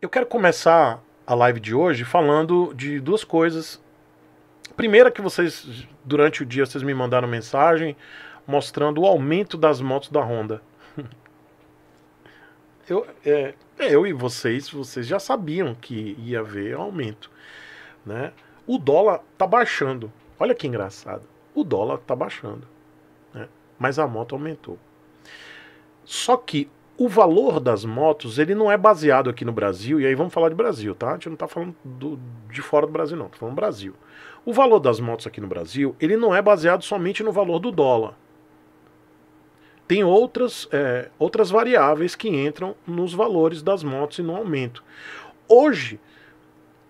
Eu quero começar a live de hoje falando de duas coisas. Primeira que vocês durante o dia vocês me mandaram mensagem mostrando o aumento das motos da Honda. Eu, é, é, eu e vocês, vocês já sabiam que ia haver aumento, né? O dólar tá baixando. Olha que engraçado. O dólar tá baixando, né? Mas a moto aumentou. Só que o valor das motos, ele não é baseado aqui no Brasil, e aí vamos falar de Brasil, tá? A gente não tá falando do, de fora do Brasil, não, tá falando Brasil. O valor das motos aqui no Brasil, ele não é baseado somente no valor do dólar. Tem outras, é, outras variáveis que entram nos valores das motos e no aumento. Hoje,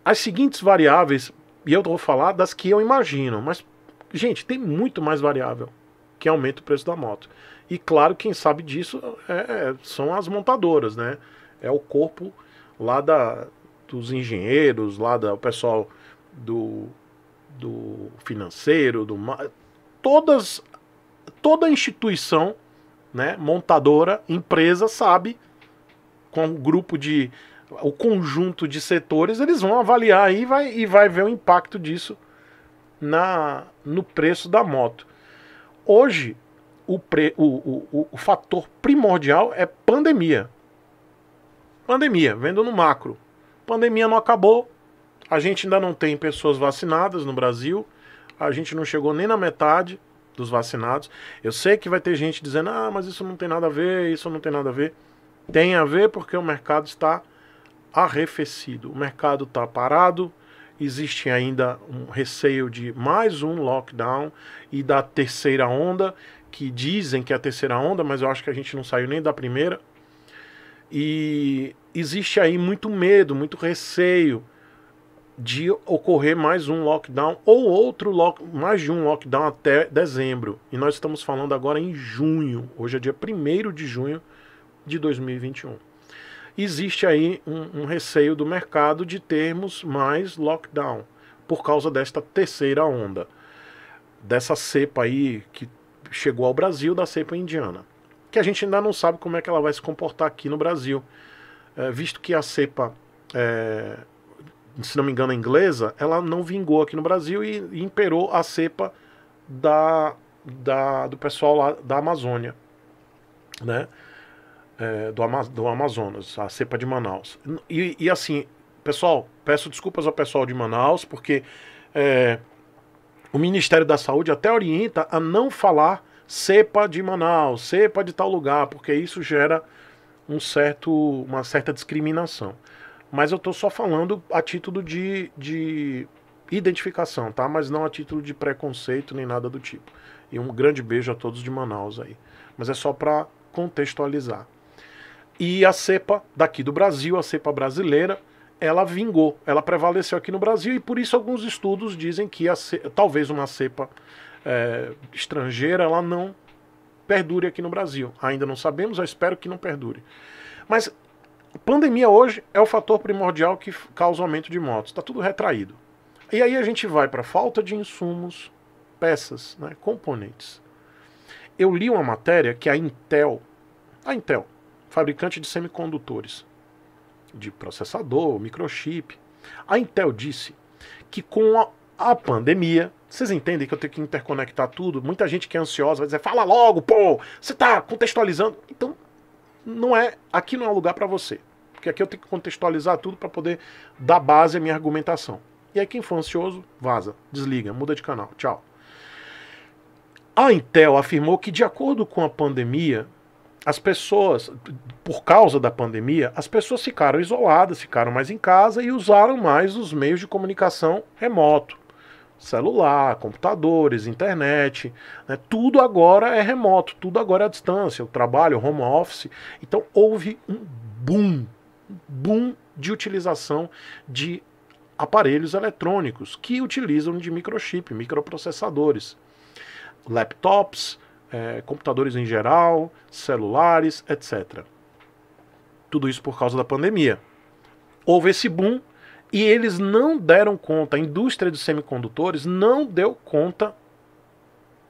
as seguintes variáveis, e eu vou falar das que eu imagino, mas, gente, tem muito mais variável que aumenta o preço da moto. E claro, quem sabe disso é, é, são as montadoras, né? É o corpo lá da, dos engenheiros, lá do pessoal do, do financeiro, do todas toda instituição, né, montadora, empresa sabe com o grupo de o conjunto de setores, eles vão avaliar aí e vai, e vai ver o impacto disso na no preço da moto. Hoje, o, pre, o, o, o fator primordial é pandemia. Pandemia, vendo no macro. Pandemia não acabou. A gente ainda não tem pessoas vacinadas no Brasil. A gente não chegou nem na metade dos vacinados. Eu sei que vai ter gente dizendo: ah, mas isso não tem nada a ver, isso não tem nada a ver. Tem a ver porque o mercado está arrefecido, o mercado está parado, existe ainda um receio de mais um lockdown e da terceira onda, que dizem que é a terceira onda, mas eu acho que a gente não saiu nem da primeira. E existe aí muito medo, muito receio de ocorrer mais um lockdown ou outro lock, mais de um lockdown até dezembro. E nós estamos falando agora em junho. Hoje é dia 1 de junho de 2021 existe aí um, um receio do mercado de termos mais lockdown por causa desta terceira onda, dessa cepa aí que chegou ao Brasil, da cepa indiana, que a gente ainda não sabe como é que ela vai se comportar aqui no Brasil, é, visto que a cepa, é, se não me engano, inglesa, ela não vingou aqui no Brasil e, e imperou a cepa da, da, do pessoal lá da Amazônia, né? é, do, Ama do Amazonas, a cepa de Manaus. E, e, assim, pessoal, peço desculpas ao pessoal de Manaus, porque é, o Ministério da Saúde até orienta a não falar cepa de Manaus, cepa de tal lugar, porque isso gera um certo, uma certa discriminação. Mas eu estou só falando a título de, de identificação, tá? Mas não a título de preconceito nem nada do tipo. E um grande beijo a todos de Manaus aí. Mas é só para contextualizar. E a cepa daqui do Brasil, a cepa brasileira, ela vingou, ela prevaleceu aqui no Brasil e por isso alguns estudos dizem que cepa, talvez uma cepa é, estrangeira ela não perdure aqui no Brasil. Ainda não sabemos, eu espero que não perdure. Mas pandemia hoje é o fator primordial que causa o aumento de mortes. Está tudo retraído. E aí a gente vai para falta de insumos, peças, né, componentes. Eu li uma matéria que a Intel, a Intel, fabricante de semicondutores, de processador, microchip. A Intel disse que com a, a pandemia, vocês entendem que eu tenho que interconectar tudo? Muita gente que é ansiosa vai dizer: "Fala logo, pô, você está contextualizando". Então, não é, aqui não é lugar para você. Porque aqui eu tenho que contextualizar tudo para poder dar base à minha argumentação. E aí quem for ansioso, vaza, desliga, muda de canal. Tchau. A Intel afirmou que, de acordo com a pandemia, as pessoas, por causa da pandemia, as pessoas ficaram isoladas, ficaram mais em casa e usaram mais os meios de comunicação remoto. Celular, computadores, internet, né? tudo agora é remoto, tudo agora é à distância, o trabalho, o home office. Então houve um boom, boom de utilização de aparelhos eletrônicos que utilizam de microchip, microprocessadores, laptops, é, computadores em geral, celulares, etc. Tudo isso por causa da pandemia. Houve esse boom e eles não deram conta, a indústria de semicondutores não deu conta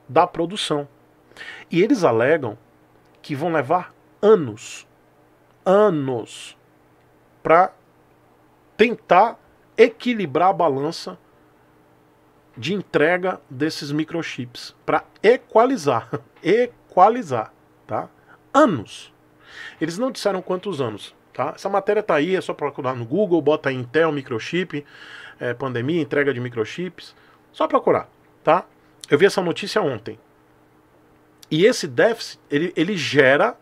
da produção. E eles alegam que vão levar anos, anos, para tentar equilibrar a balança de entrega desses microchips para equalizar, equalizar, tá? Anos. Eles não disseram quantos anos, tá? Essa matéria tá aí, é só procurar no Google, bota Intel microchip, é, pandemia, entrega de microchips, só procurar, tá? Eu vi essa notícia ontem. E esse déficit, ele, ele gera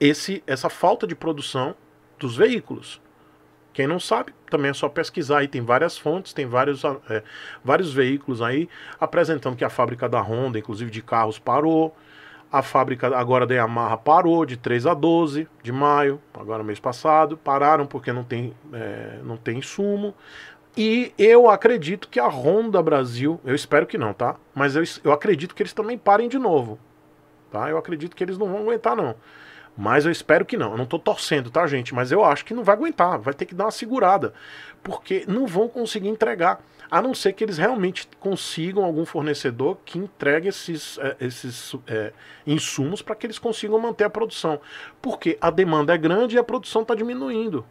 esse, essa falta de produção dos veículos. Quem não sabe, também é só pesquisar aí, tem várias fontes, tem vários, é, vários veículos aí apresentando que a fábrica da Honda, inclusive de carros, parou. A fábrica agora da Yamaha parou de 3 a 12 de maio, agora mês passado, pararam porque não tem, é, não tem insumo. E eu acredito que a Honda Brasil, eu espero que não, tá? Mas eu, eu acredito que eles também parem de novo, tá? Eu acredito que eles não vão aguentar, não. Mas eu espero que não. Eu não estou torcendo, tá, gente? Mas eu acho que não vai aguentar. Vai ter que dar uma segurada. Porque não vão conseguir entregar. A não ser que eles realmente consigam algum fornecedor que entregue esses, é, esses é, insumos para que eles consigam manter a produção. Porque a demanda é grande e a produção está diminuindo.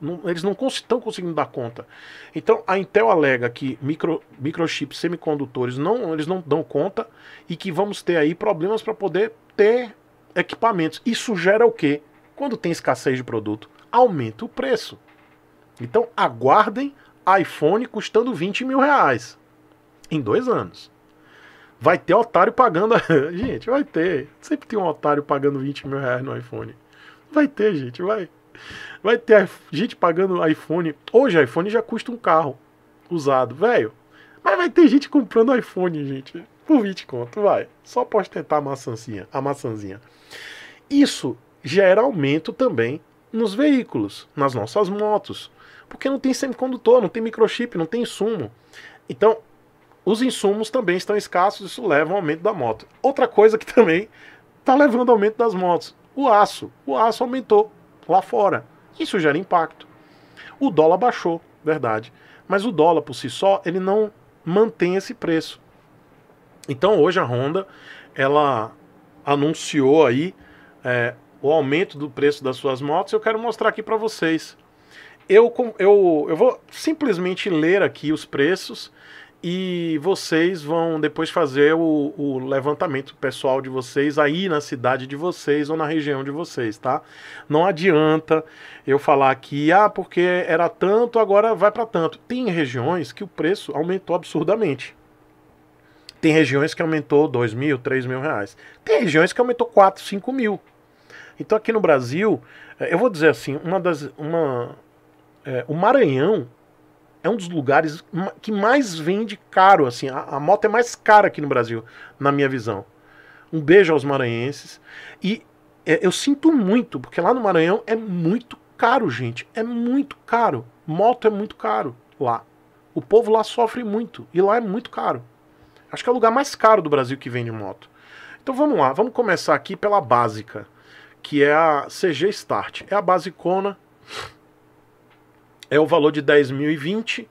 Não, eles não estão conseguindo dar conta. Então a Intel alega que micro, microchips semicondutores não, eles não dão conta e que vamos ter aí problemas para poder ter equipamentos. Isso gera o quê? Quando tem escassez de produto, aumenta o preço. Então aguardem iPhone custando 20 mil reais em dois anos. Vai ter otário pagando. gente, vai ter. Sempre tem um otário pagando 20 mil reais no iPhone. Vai ter, gente, vai. Vai ter gente pagando iPhone. Hoje, iPhone já custa um carro usado, velho. Mas vai ter gente comprando iPhone, gente por 20 conto, vai. Só pode tentar a maçãzinha, a maçãzinha. Isso gera aumento também nos veículos, nas nossas motos, porque não tem semicondutor, não tem microchip, não tem insumo. Então, os insumos também estão escassos, isso leva ao aumento da moto. Outra coisa que também está levando ao aumento das motos, o aço. O aço aumentou lá fora. Isso gera impacto. O dólar baixou, verdade. Mas o dólar por si só, ele não mantém esse preço. Então hoje a Honda ela anunciou aí é, o aumento do preço das suas motos. Eu quero mostrar aqui para vocês. Eu, eu, eu vou simplesmente ler aqui os preços e vocês vão depois fazer o, o, levantamento pessoal de vocês aí na cidade de vocês ou na região de vocês, tá? Não adianta eu falar aqui, ah, porque era tanto, agora vai para tanto. Tem regiões que o preço aumentou absurdamente. Tem regiões que aumentou 2 mil, 3 mil reais. Tem regiões que aumentou 4, 5 mil. Então aqui no Brasil, eh, eu vou dizer assim, uma das. Uma, é, o Maranhão é um dos lugares que mais vende caro, assim. A, a, moto é mais cara aqui no Brasil, na minha visão. Um beijo aos maranhenses. E é, eu sinto muito, porque lá no Maranhão é muito caro, gente. É muito caro. Moto é muito caro lá. O povo lá sofre muito e lá é muito caro. Acho que é o lugar mais caro do Brasil que vende moto. Então vamos lá, vamos começar aqui pela básica, que é a CG Start. É a basicona, é o valor de 10.020.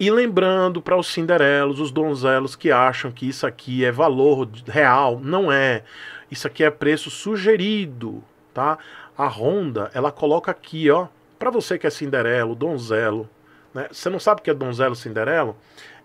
E lembrando para os cinderelos, os donzelos que acham que isso aqui é valor real, não é. Isso aqui é preço sugerido, tá? A Honda, ela coloca aqui, ó, para você que é cinderelo, donzelo, né? Você não sabe o que é donzelo, cinderelo?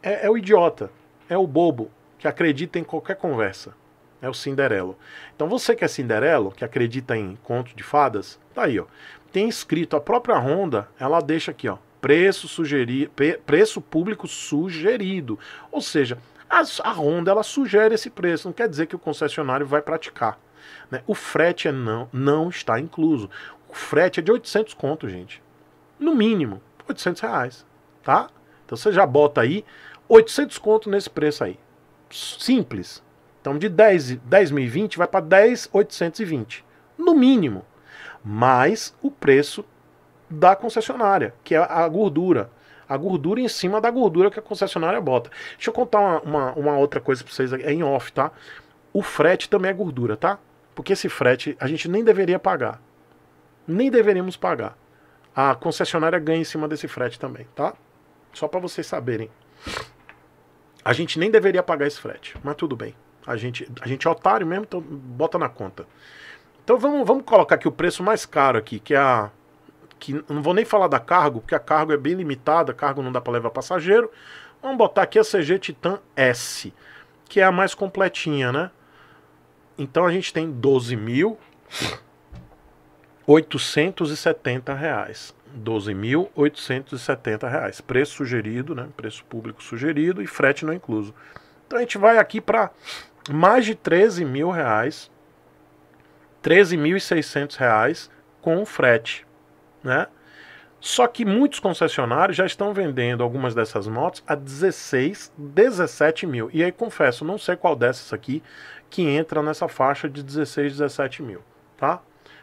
É, é o idiota, é o bobo que acredita em qualquer conversa. É o Cinderelo. Então você que é Cinderelo, que acredita em conto de fadas, tá aí, ó. Tem escrito a própria Honda, ela deixa aqui, ó, preço sugerido, preço público sugerido. Ou seja, a, a Honda ela sugere esse preço, não quer dizer que o concessionário vai praticar. Né? O frete é não, não está incluso. O frete é de 800 conto, gente. No mínimo, 800 reais, tá? Então você já bota aí 800 conto nesse preço aí. Simples. Então de 10, 10.020 vai para 10.820, no mínimo. Mais o preço da concessionária, que é a gordura. A gordura em cima da gordura que a concessionária bota. Deixa eu contar uma, uma, uma outra coisa para vocês é em off, tá? O frete também é gordura, tá? Porque esse frete a gente nem deveria pagar. Nem deveríamos pagar. A concessionária ganha em cima desse frete também, tá? Só para vocês saberem. A gente nem deveria pagar esse frete, mas tudo bem. A gente, a gente é otário mesmo, então bota na conta. Então vamos, vamos colocar aqui o preço mais caro aqui, que é a. Que, não vou nem falar da cargo, porque a cargo é bem limitada, cargo não dá para levar passageiro. Vamos botar aqui a CG Titan S, que é a mais completinha, né? Então a gente tem 12 mil. R$ 870. Reais. 12.870 reais. Preço sugerido, né? Preço público sugerido e frete não incluso. Então a gente vai aqui para mais de R$ mil reais, 13.600 reais com frete, né? Só que muitos concessionários já estão vendendo algumas dessas motos a R$ 17 mil. E aí confesso, não sei qual dessas aqui que entra nessa faixa de 16, 17 mil, tá?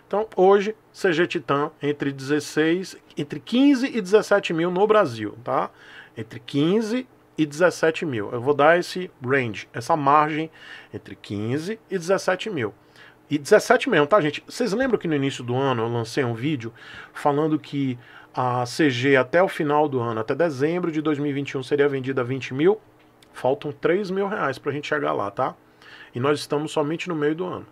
Então, hoje, CG Titan entre 16, entre 15 e 17 mil no Brasil, tá? Entre 15 e 17 mil. Eu vou dar esse range, essa margem entre 15 e 17 mil. E 17 mesmo, tá, gente? Vocês lembram que no início do ano eu lancei um vídeo falando que a CG até o final do ano, até dezembro de 2021, seria vendida a 20 mil? Faltam 3 mil reais para a gente chegar lá, tá? E nós estamos somente no meio do ano.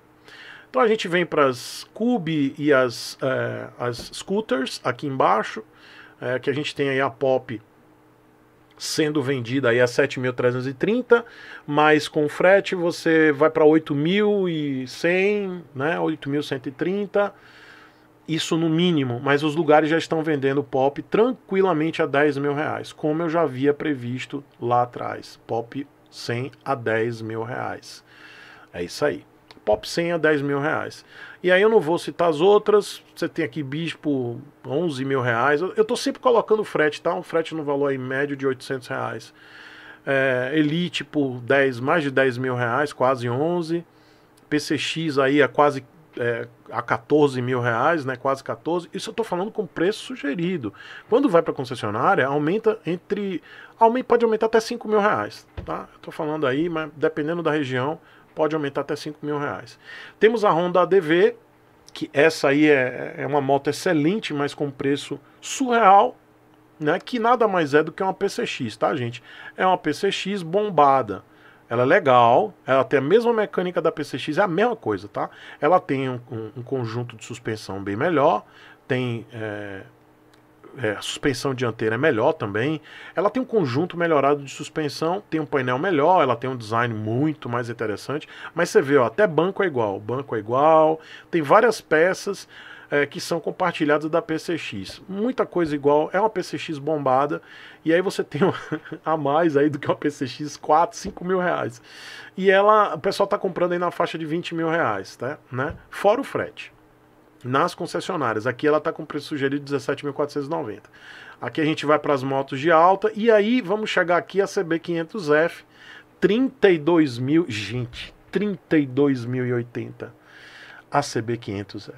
Então a gente vem para as Cube e as, é, as scooters aqui embaixo, é, que a gente tem aí a Pop sendo vendida aí a 7.330, mas com frete você vai para 8.100, né, 8.130, isso no mínimo, mas os lugares já estão vendendo pop tranquilamente a 10 mil reais, como eu já havia previsto lá atrás, pop 100 a 10 mil reais, é isso aí. Pop 100 a 10 mil reais. E aí eu não vou citar as outras. Você tem aqui bis por 11 mil reais. Eu estou sempre colocando frete, tá? Um frete no valor aí médio de 800 reais. É, Elite por 10, mais de 10 mil reais, quase 11. PCX aí a é quase é, a 14 mil reais, né, quase 14. Isso eu estou falando com preço sugerido. Quando vai para concessionária, aumenta entre. Aumenta, pode aumentar até 5 mil reais. Tá? Estou falando aí, mas dependendo da região, pode aumentar até 5 mil reais. Temos a Honda ADV, que essa aí é, é uma moto excelente, mas com preço surreal, né? Que nada mais é do que uma PCX, tá, gente? É uma PCX bombada. Ela é legal, ela tem a mesma mecânica da PCX, é a mesma coisa, tá? Ela tem um, um, um conjunto de suspensão bem melhor, tem é, é, suspensão dianteira é melhor também. Ela tem um conjunto melhorado de suspensão, tem um painel melhor, ela tem um design muito mais interessante. Mas você vê, ó, até banco é igual, banco é igual, tem várias peças é, que são compartilhadas da PCX. Muita coisa igual, é uma PCX bombada, e aí você tem a mais aí do que uma PCX 4, 5 mil reais. E ela, o pessoal está comprando aí na faixa de 20 mil reais, tá? né? Fora o frete nas concessionárias. Aqui ela está com preço sugerido de 17.490. Aqui a gente vai para as motos de alta e aí vamos chegar aqui a CB500F, 32 mil, gente, 32.080. A CB500F,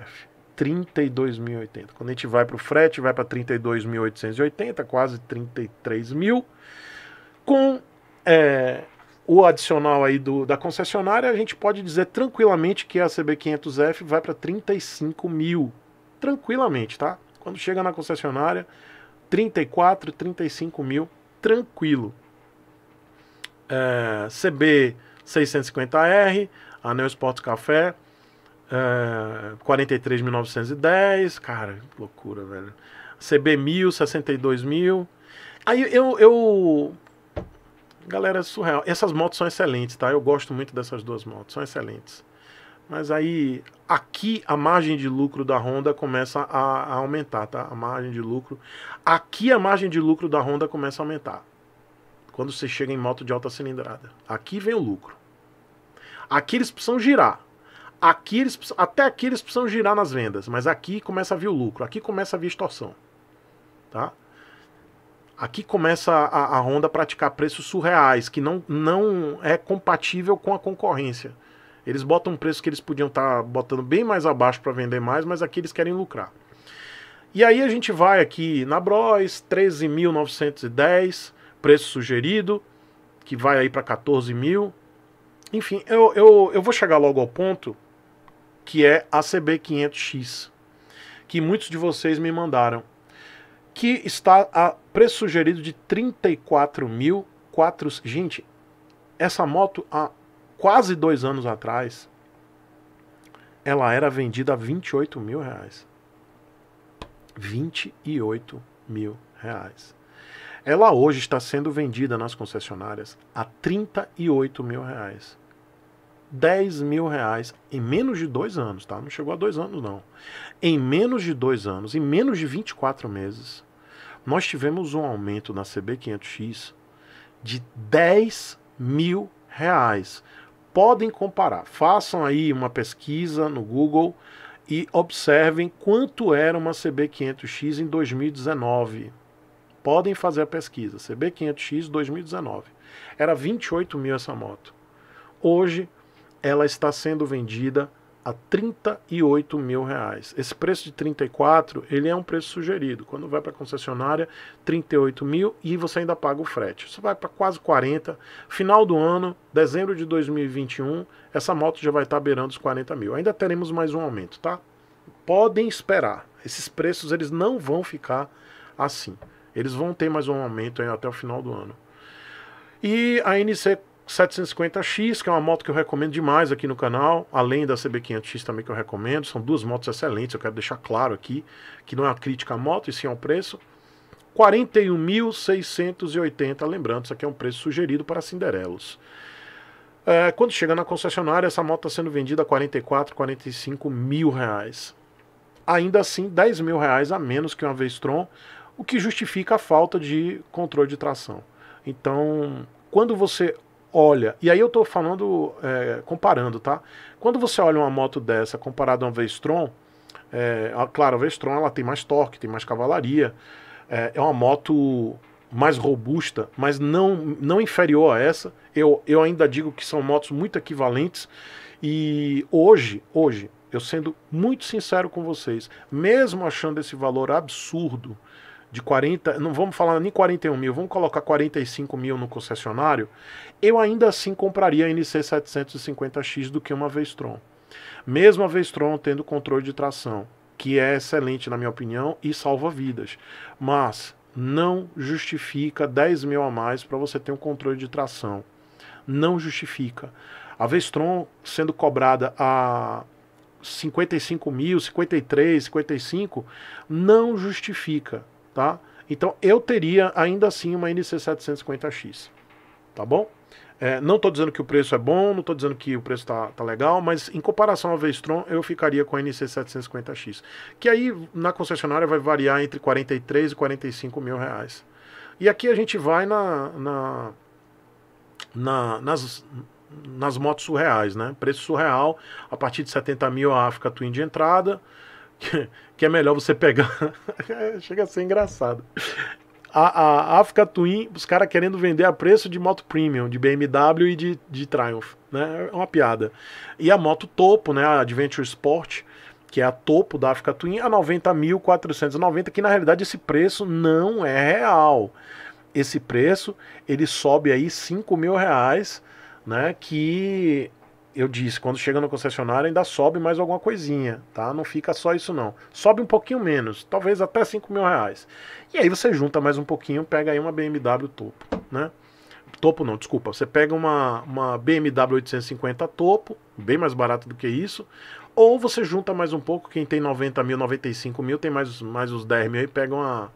32.080. Quando a gente vai para o frete, vai para 32.880, quase 33 mil, com é, o adicional aí do, da concessionária, a gente pode dizer tranquilamente que a CB500F vai para 35 mil. Tranquilamente, tá? Quando chega na concessionária, 34, 35 mil, tranquilo. É, CB 650R, Anel Sports Café, é, 43.910, cara, que loucura, velho. CB 1000, 62 mil. Aí eu, eu Galera, é surreal. Essas motos são excelentes, tá? Eu gosto muito dessas duas motos, são excelentes. Mas aí, aqui a margem de lucro da Honda começa a, a aumentar, tá? A margem de lucro. Aqui a margem de lucro da Honda começa a aumentar. Quando você chega em moto de alta cilindrada. Aqui vem o lucro. Aqui eles precisam girar. Aqui eles, até aqui eles precisam girar nas vendas, mas aqui começa a vir o lucro, aqui começa a vir a extorsão. Tá? Aqui começa a, a Honda a praticar preços surreais, que não, não é compatível com a concorrência. Eles botam um preço que eles podiam estar tá botando bem mais abaixo para vender mais, mas aqui eles querem lucrar. E aí a gente vai aqui na Bros, 13.910, preço sugerido, que vai aí para 14 mil. Enfim, eu, eu, eu vou chegar logo ao ponto que é a CB500X, que muitos de vocês me mandaram que está a preço sugerido de 34 mil. Quatro... Gente, essa moto há quase dois anos atrás, ela era vendida a 28 mil reais. 28 mil reais. Ela hoje está sendo vendida nas concessionárias a 38 mil reais. 10 mil reais em menos de dois anos, tá? Não chegou a dois anos, não. Em menos de dois anos, em menos de 24 meses, nós tivemos um aumento na CB500X de 10 mil reais. Podem comparar. Façam aí uma pesquisa no Google e observem quanto era uma CB500X em 2019. Podem fazer a pesquisa. CB500X 2019. Era 28 mil essa moto. Hoje ela está sendo vendida a 38 mil reais. Esse preço de 34 ele é um preço sugerido. Quando vai para a concessionária, 38 mil e você ainda paga o frete. você vai para quase 40. Final do ano, dezembro de 2021, essa moto já vai estar tá beirando os 40 mil. Ainda teremos mais um aumento, tá? Podem esperar. Esses preços eles não vão ficar assim. Eles vão ter mais um aumento até o final do ano. E a NC 750X, que é uma moto que eu recomendo demais aqui no canal, além da CB500X também que eu recomendo, são duas motos excelentes, eu quero deixar claro aqui, que não é uma crítica à moto, e sim ao preço. 41.680, lembrando, isso aqui é um preço sugerido para Cinderelos. É, quando chega na concessionária, essa moto está sendo vendida a 44, 45 mil reais. Ainda assim, 10 mil reais a menos que uma Vestron, o que justifica a falta de controle de tração. Então, quando você olha, e aí eu estou falando, é, comparando, tá? Quando você olha uma moto dessa comparada a uma Vestron, é, claro, a Vestron ela tem mais torque, tem mais cavalaria, é, é uma moto mais robusta, mas não, não inferior a essa. Eu, eu ainda digo que são motos muito equivalentes. E hoje, hoje, eu sendo muito sincero com vocês, mesmo achando esse valor absurdo de 40, não vamos falar nem 41 mil, vamos colocar 45 mil no concessionário, eu ainda assim compraria a NC750X do que uma Vestron. Mesmo a Vestron tendo controle de tração, que é excelente na minha opinião e salva vidas, mas não justifica 10 mil a mais para você ter um controle de tração. Não justifica. A Vestron sendo cobrada a 55 mil, 53, 55, não justifica tá? Então eu teria ainda assim uma NC750X, tá bom? É, não estou dizendo que o preço é bom, não estou dizendo que o preço está tá legal, mas em comparação ao Vestron, eu ficaria com a NC750X, que aí na concessionária vai variar entre 43 e 45 mil reais. E aqui a gente vai na, na, na nas, nas motos surreais, né? Preço surreal, a partir de 70 mil a África Twin de entrada, que, que é melhor você pegar. Chega a ser engraçado. A, a Africa Twin, os caras querendo vender a preço de moto premium, de BMW e de, de Triumph. Né? É uma piada. E a moto topo, né? a Adventure Sport, que é a topo da Africa Twin, a 90.490, que na realidade esse preço não é real. Esse preço ele sobe aí 5 mil reais, né? Que eu disse, quando chega no concessionário ainda sobe mais alguma coisinha, tá? Não fica só isso não. Sobe um pouquinho menos, talvez até 5 mil reais. E aí você junta mais um pouquinho, pega aí uma BMW topo, né? Topo não, desculpa. Você pega uma, uma BMW 850 topo, bem mais barato do que isso. Ou você junta mais um pouco, quem tem 90 mil, 95 mil, tem mais, mais os 10 mil e pega uma,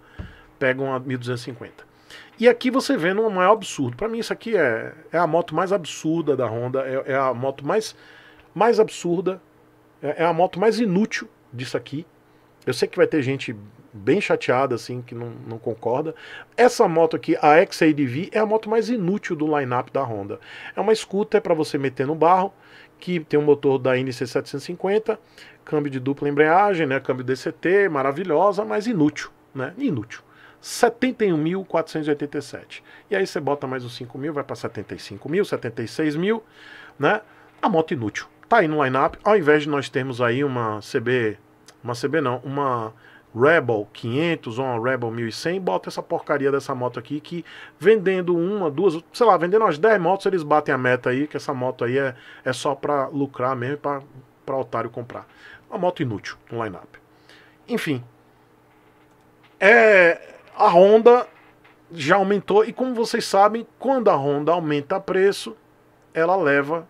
pega uma 1250. E aqui você vê no maior é absurdo. Para mim, isso aqui é, é a moto mais absurda da Honda, é, é a moto mais, mais absurda, é, é, a moto mais inútil disso aqui. Eu sei que vai ter gente bem chateada, assim, que não, não concorda. Essa moto aqui, a XADV, é a moto mais inútil do line-up da Honda. É uma scooter para você meter no barro, que tem um motor da NC750, câmbio de dupla embreagem, né, câmbio DCT, maravilhosa, mas inútil, né, inútil. 71.487. E aí você bota mais uns 5 mil, vai para 75 mil, 76 mil, né? A moto inútil. Tá aí no lineup, ao invés de nós termos aí uma CB, uma CB não, uma Rebel 500 ou uma Rebel 1100, bota essa porcaria dessa moto aqui que vendendo uma, duas, sei lá, vendendo umas 10 motos eles batem a meta aí, que essa moto aí é, é só para lucrar mesmo, para otário comprar. Uma moto inútil no lineup. Enfim, é, a Honda já aumentou e como vocês sabem, quando a Honda aumenta preço, ela leva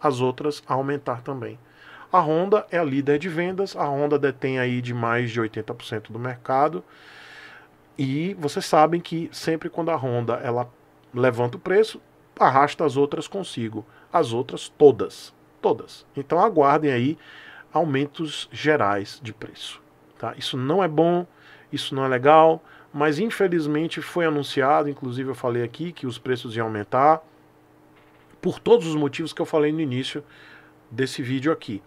as outras a aumentar também. A Honda é a líder de vendas, a Honda detém aí de mais de 80% do mercado. E vocês sabem que sempre quando a Honda ela levanta o preço, arrasta as outras consigo, as outras todas, todas. Então aguardem aí aumentos gerais de preço, tá? Isso não é bom, isso não é legal mas infelizmente foi anunciado, inclusive eu falei aqui, que os preços iam aumentar, por todos os motivos que eu falei no início desse vídeo aqui.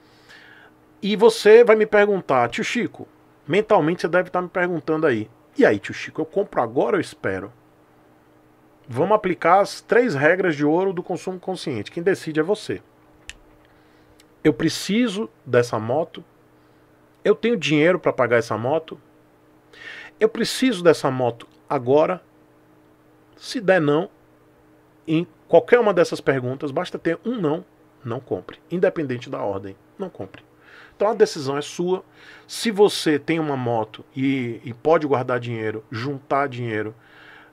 E você vai me perguntar, tio Chico, mentalmente você deve estar me perguntando aí, e aí tio Chico, eu compro agora ou espero? Vamos aplicar as três regras de ouro do consumo consciente, quem decide é você. Eu preciso dessa moto, eu tenho dinheiro para pagar essa moto, eu preciso dessa moto agora. Se der não, em qualquer uma dessas perguntas, basta ter um não, não compre. Independente da ordem, não compre. Então a decisão é sua. Se você tem uma moto e, e pode guardar dinheiro, juntar dinheiro,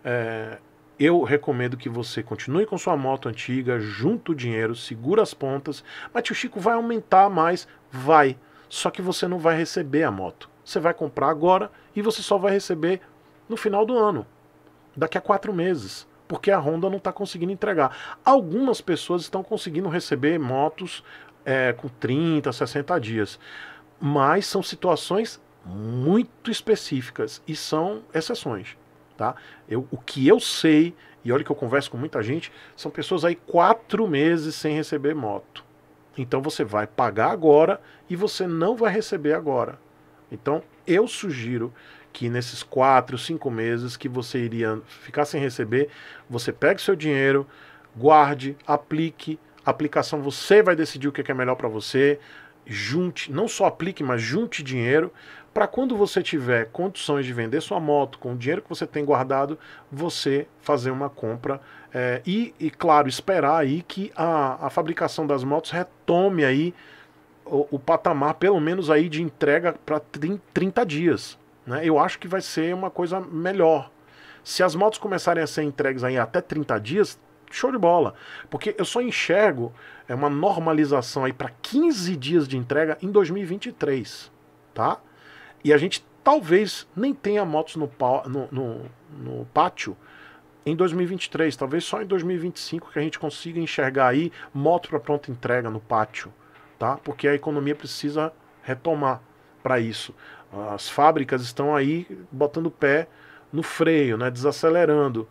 é, eu recomendo que você continue com sua moto antiga, junto o dinheiro, segura as pontas. Mas tio Chico vai aumentar mais? Vai. Só que você não vai receber a moto. Você vai comprar agora e você só vai receber no final do ano, daqui a quatro meses, porque a Honda não está conseguindo entregar. Algumas pessoas estão conseguindo receber motos é, com 30, 60 dias, mas são situações muito específicas e são exceções. Tá? Eu, o que eu sei, e olha que eu converso com muita gente, são pessoas aí quatro meses sem receber moto. Então você vai pagar agora e você não vai receber agora. Então, eu sugiro que nesses quatro, cinco meses que você iria ficar sem receber, você pegue seu dinheiro, guarde, aplique. aplicação você vai decidir o que é, é melhor para você. Junte, não só aplique, mas junte dinheiro para quando você tiver condições de vender sua moto com o dinheiro que você tem guardado, você fazer uma compra é, e, e, claro, esperar aí que a, a fabricação das motos retome aí o, o, patamar, pelo menos aí, de entrega para 30 dias. Né? Eu acho que vai ser uma coisa melhor. Se as motos começarem a ser entregues aí até 30 dias, show de bola. Porque eu só enxergo é uma normalização aí para 15 dias de entrega em 2023, tá? E a gente talvez nem tenha motos no, no, no, no pátio em 2023, talvez só em 2025 que a gente consiga enxergar aí moto para pronta entrega no pátio tá? Porque a economia precisa retomar para isso. As fábricas estão aí botando o pé no freio, né? Desacelerando.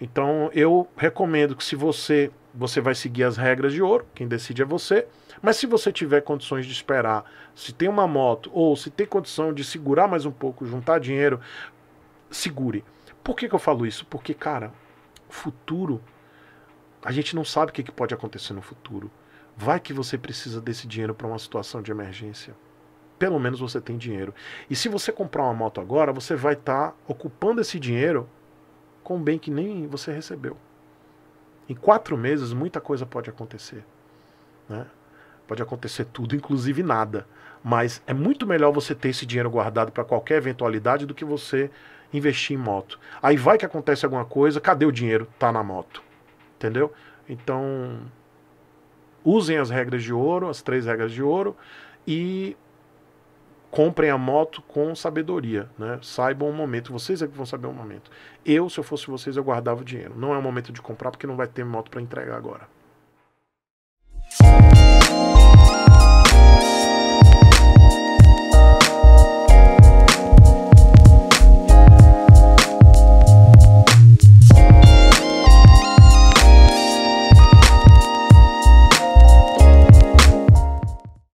Então eu recomendo que se você você vai seguir as regras de ouro, quem decide é você. Mas se você tiver condições de esperar, se tem uma moto ou se tem condição de segurar mais um pouco, juntar dinheiro, segure. Por que, que eu falo isso? Porque, cara, futuro, a gente não sabe o que, que pode acontecer no futuro. Vai que você precisa desse dinheiro para uma situação de emergência. Pelo menos você tem dinheiro. E se você comprar uma moto agora, você vai estar tá ocupando esse dinheiro com um bem que nem você recebeu. Em quatro meses, muita coisa pode acontecer. Né? Pode acontecer tudo, inclusive nada. Mas é muito melhor você ter esse dinheiro guardado para qualquer eventualidade do que você investir em moto. Aí vai que acontece alguma coisa, cadê o dinheiro? Tá na moto. Entendeu? Então, usem as regras de ouro, as três regras de ouro, e comprem a moto com sabedoria, né? Saibam o momento, vocês é que vão saber o momento. Eu, se eu fosse vocês, eu guardava o dinheiro. Não é o momento de comprar porque não vai ter moto para entregar agora.